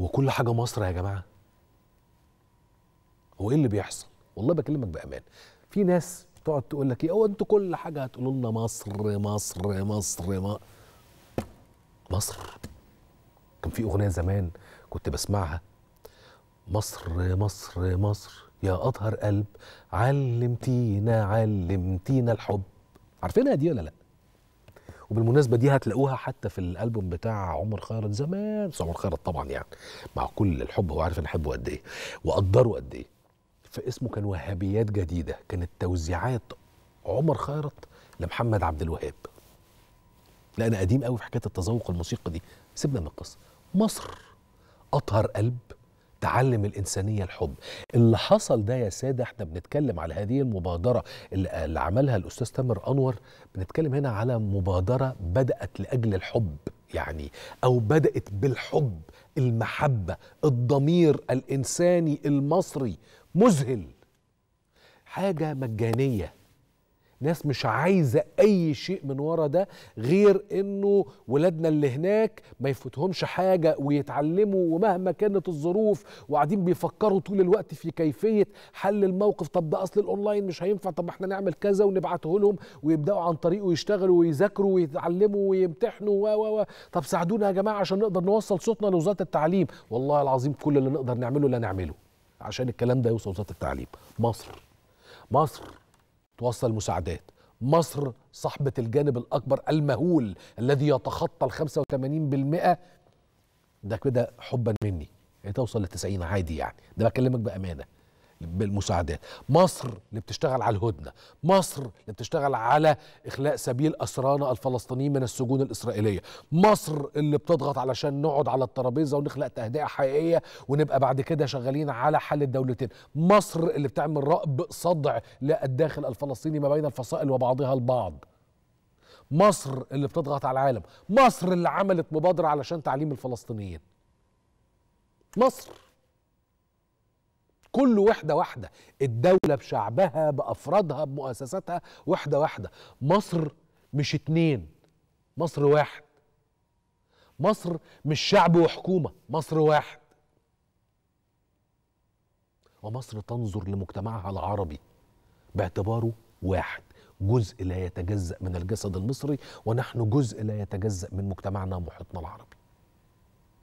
هو كل حاجه مصر يا جماعه هو ايه اللي بيحصل والله بكلمك بامان في ناس تقعد تقول لك ايه هو انتوا كل حاجه هتقولوا لنا مصر مصر مصر ما مصر كان في اغنيه زمان كنت بسمعها مصر مصر مصر يا اطهر قلب علمتينا علمتينا الحب عارفينها دي ولا لا وبالمناسبه دي هتلاقوها حتى في الالبوم بتاع عمر خيرت زمان بس عمر خيرت طبعا يعني مع كل الحب هو عارف انا احبه قد ايه واقدره قد ايه فاسمه كان وهابيات جديده كانت توزيعات عمر خيرت لمحمد عبد الوهاب لا انا قديم قوي في حكايه التذوق الموسيقى دي سيبنا من القصه مصر اطهر قلب تعلم الإنسانية الحب اللي حصل ده يا سادة احنا بنتكلم على هذه المبادرة اللي, عملها الأستاذ تامر أنور بنتكلم هنا على مبادرة بدأت لأجل الحب يعني أو بدأت بالحب المحبة الضمير الإنساني المصري مذهل حاجة مجانية ناس مش عايزه اي شيء من ورا ده غير انه ولادنا اللي هناك ما يفوتهمش حاجه ويتعلموا ومهما كانت الظروف وقاعدين بيفكروا طول الوقت في كيفيه حل الموقف طب ده اصل الاونلاين مش هينفع طب احنا نعمل كذا ونبعته لهم ويبداوا عن طريقه يشتغلوا ويذاكروا ويتعلموا ويمتحنوا و و و طب ساعدونا يا جماعه عشان نقدر نوصل صوتنا لوزاره التعليم والله العظيم كل اللي نقدر نعمله لا نعمله عشان الكلام ده يوصل وزاره التعليم مصر مصر توصل مساعدات مصر صاحبة الجانب الأكبر المهول الذي يتخطى ال 85% ده كده حبا مني هي توصل ل 90 عادي يعني ده بكلمك بأمانة بالمساعدات مصر اللي بتشتغل على الهدنة مصر اللي بتشتغل على إخلاء سبيل أسرانا الفلسطينيين من السجون الإسرائيلية مصر اللي بتضغط علشان نقعد على الترابيزة ونخلق تهدئة حقيقية ونبقى بعد كده شغالين على حل الدولتين مصر اللي بتعمل رأب صدع للداخل الفلسطيني ما بين الفصائل وبعضها البعض مصر اللي بتضغط على العالم مصر اللي عملت مبادرة علشان تعليم الفلسطينيين مصر كل وحدة واحدة الدولة بشعبها بأفرادها بمؤسساتها وحدة واحدة مصر مش اتنين مصر واحد مصر مش شعب وحكومة مصر واحد ومصر تنظر لمجتمعها العربي باعتباره واحد جزء لا يتجزأ من الجسد المصري ونحن جزء لا يتجزأ من مجتمعنا ومحيطنا العربي